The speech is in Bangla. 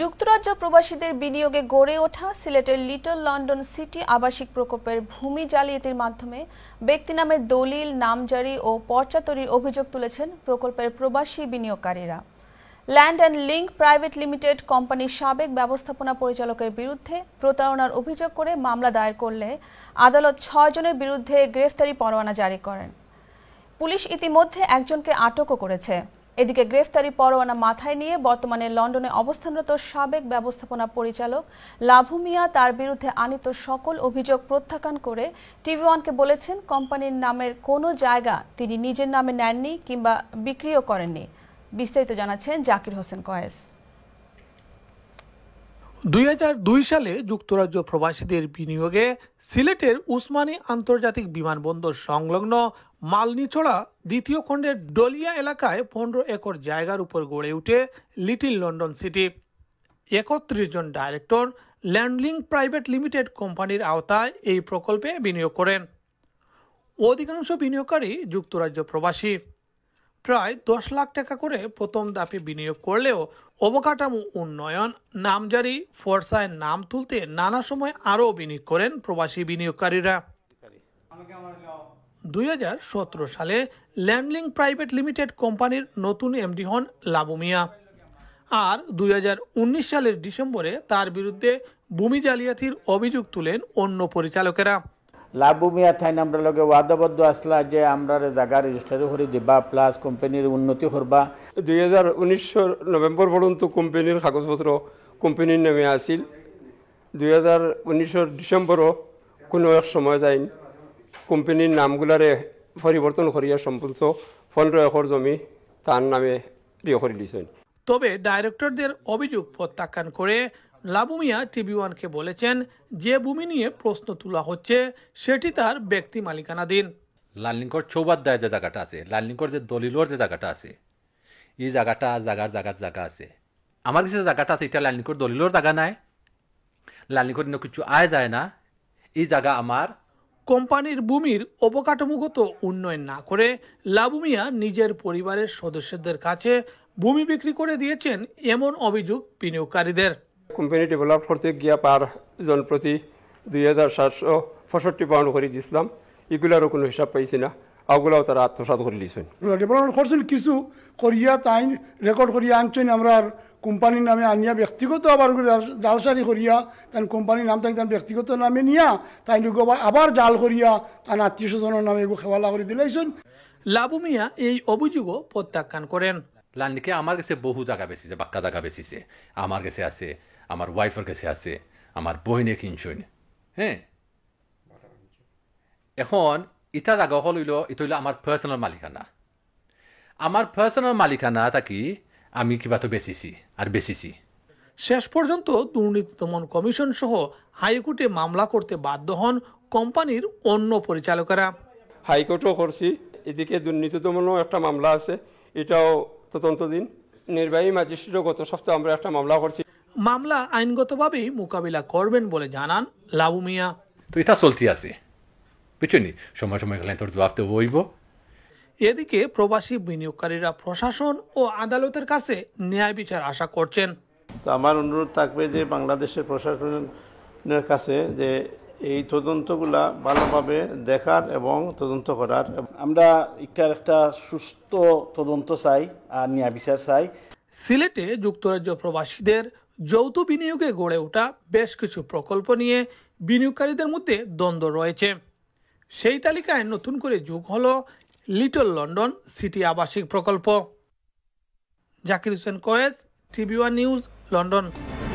যুক্তরাজ্য প্রবাসীদের বিনিয়োগে গড়ে ওঠা সিলেটের লিটল লন্ডন সিটি আবাসিক প্রকল্পের ভূমি জালিয়াতির মাধ্যমে ব্যক্তি নামে দলিল নামজারি ও পর্চা অভিযোগ তুলেছেন প্রকল্পের প্রবাসী বিনিয়োগকারীরা land and link private limited কোম্পানির সাবেক ব্যবস্থাপনা পরিচালকের বিরুদ্ধে প্রতারণার অভিযোগ করে মামলা দায়ের করলে আদালত ছয়জনের বিরুদ্ধে গ্রেফতারি পরোয়ানা জারি করেন পুলিশ ইতিমধ্যে একজনকে আটকও করেছে এদিকে গ্রেফতারি পরোয়ানা মাথায় নিয়ে বর্তমানে লন্ডনে অবস্থানরত সাবেক ব্যবস্থাপনা পরিচালক লাভুমিয়া তার বিরুদ্ধে আনিত সকল অভিযোগ প্রত্যাখ্যান করে টিভি ওয়ানকে বলেছেন কোম্পানির নামের কোনো জায়গা তিনি নিজের নামে নেননি কিংবা বিক্রিও করেননি বিস্তারিত জানাচ্ছেন জাকির হোসেন কয়েস দুই সালে যুক্তরাজ্য প্রবাসীদের বিনিয়োগে সিলেটের উসমানী আন্তর্জাতিক বিমানবন্দর সংলগ্ন মালনিছড়া দ্বিতীয় খণ্ডের ডলিয়া এলাকায় পনেরো একর জায়গার উপর গড়ে উঠে লিটিল লন্ডন সিটি একত্রিশ জন ডাইরেক্টর ল্যান্ডলিং প্রাইভেট লিমিটেড কোম্পানির আওতায় এই প্রকল্পে বিনিয়োগ করেন অধিকাংশ বিনিয়োগকারী যুক্তরাজ্য প্রবাসী প্রায় দশ লাখ টাকা করে প্রথম দাপে বিনিয়োগ করলেও অবকাঠামো উন্নয়ন নামজারি ফোরসায় নাম তুলতে নানা সময় আরও বিনিয়োগ করেন প্রবাসী বিনিয়োগকারীরা দুই সালে ল্যান্ডলিং প্রাইভেট লিমিটেড কোম্পানির নতুন এমডি হন লাবু মিয়া আর দুই সালের ডিসেম্বরে তার বিরুদ্ধে ভূমি জালিয়াতির অভিযোগ তুলেন অন্য পরিচালকেরা মিয়া থাইন আমরা লগে ওয়াদাবদ্ধ আসলা যে আমরা জায়গা রেজিস্টারি করে দিবা প্লাস কোম্পানির উন্নতি করবা দুই হাজার উনিশ নভেম্বর পর্যন্ত কোম্পানির কাগজপত্র কোম্পানির নামে আসিল দুই হাজার উনিশশোর ডিসেম্বরও কোনো এক সময় যাইন কোম্পানির নামগুলারে পরিবর্তন করিয়া সম্পূর্ণ পনেরো একর জমি তার নামে বিয়ে করে দিয়েছেন তবে ডাইরেক্টরদের অভিযোগ প্রত্যাখ্যান করে লাবুমিয়া টিভি ওয়ানকে বলেছেন যে ভূমি নিয়ে প্রশ্ন তোলা হচ্ছে সেটি তার ব্যক্তি মালিকানাধীন লালনিকর চৌবাধ্যায় যে জায়গাটা আছে লালনিকর যে দলিলর যে জায়গাটা আছে এই জায়গাটা জাগার জাগার জায়গা আছে আমার কিছু জায়গাটা আছে এটা লালনিকর দলিলর জায়গা নাই লালনিকর কিছু আয় যায় না এই জায়গা আমার কোম্পানির ভূমির অবকাঠামোগত উন্নয়ন না করে লাবুমিয়া নিজের পরিবারের সদস্যদের কাছে ভূমি বিক্রি করে দিয়েছেন এমন অভিযোগ বিনিয়োগকারীদের কোম্পানি ডেভেলপ করতে গিয়া পার জন প্রতি দুই হাজার সাতশো পঁয়ষট্টি পাউন্ড করে দিয়েছিলাম এগুলারও কোনো হিসাব পাইছি না ওগুলাও তারা আত্মসাত করে লিছেন ডেভেলপমেন্ট করছেন কিছু করিয়া তাই রেকর্ড করিয়া আনছেন আমরা কোম্পানির নামে আনিয়া ব্যক্তিগত আবার জালসারি করিয়া তাই কোম্পানির নাম তাই ব্যক্তিগত নামে নিয়া তাই আবার জাল করিয়া তার আত্মীয় স্বজনের নামে এগুলো খেওয়ালা করে দিলাইছেন লাবু মিয়া এই অভিযোগও প্রত্যাখ্যান করেন লানিকে আমার কাছে বহু জায়গা বেচিছে বাক্কা জায়গা বেচিছে আমার কাছে আছে আমার ওয়াইফের কাছে আছে আমার বহিনে কিনছইন হ্যাঁ এখন ইটা জাগা হল হইল এটা হইল আমার পার্সোনাল মালিকানা আমার পার্সোনাল মালিকানা থাকি আমি কিবা তো বেচিছি আর বেচিছি শেষ পর্যন্ত দুর্নীতি দমন কমিশন সহ হাইকোর্টে মামলা করতে বাধ্য হন কোম্পানির অন্য পরিচালকেরা হাইকোর্টও করছি এদিকে দুর্নীতি দমনও একটা মামলা আছে এটাও তদন্তদিন নির্বাহী ম্যাজিস্ট্রেটও গত সপ্তাহে আমরা একটা মামলা করছি মামলা আইনগতভাবেই মোকাবিলা করবেন বলে জানান লাবু মিয়া তো এটা চলতি আছে বুঝছেন সময় সময় গেলে তোর জবাব তো বইব এদিকে প্রবাসী বিনিয়োগকারীরা প্রশাসন ও আদালতের কাছে ন্যায় বিচার আশা করছেন তো আমার অনুরোধ থাকবে যে বাংলাদেশের প্রশাসনের কাছে যে এই তদন্তগুলা ভালোভাবে দেখার এবং তদন্ত করার আমরা একটা একটা সুস্থ তদন্ত চাই আর ন্যায় বিচার চাই সিলেটে যুক্তরাজ্য প্রবাসীদের যৌথ বিনিয়োগে গড়ে ওঠা বেশ কিছু প্রকল্প নিয়ে বিনিয়োগকারীদের মধ্যে দ্বন্দ্ব রয়েছে সেই তালিকায় নতুন করে যোগ হল লিটল লন্ডন সিটি আবাসিক প্রকল্প Zakir Hossain Kayes TV one news London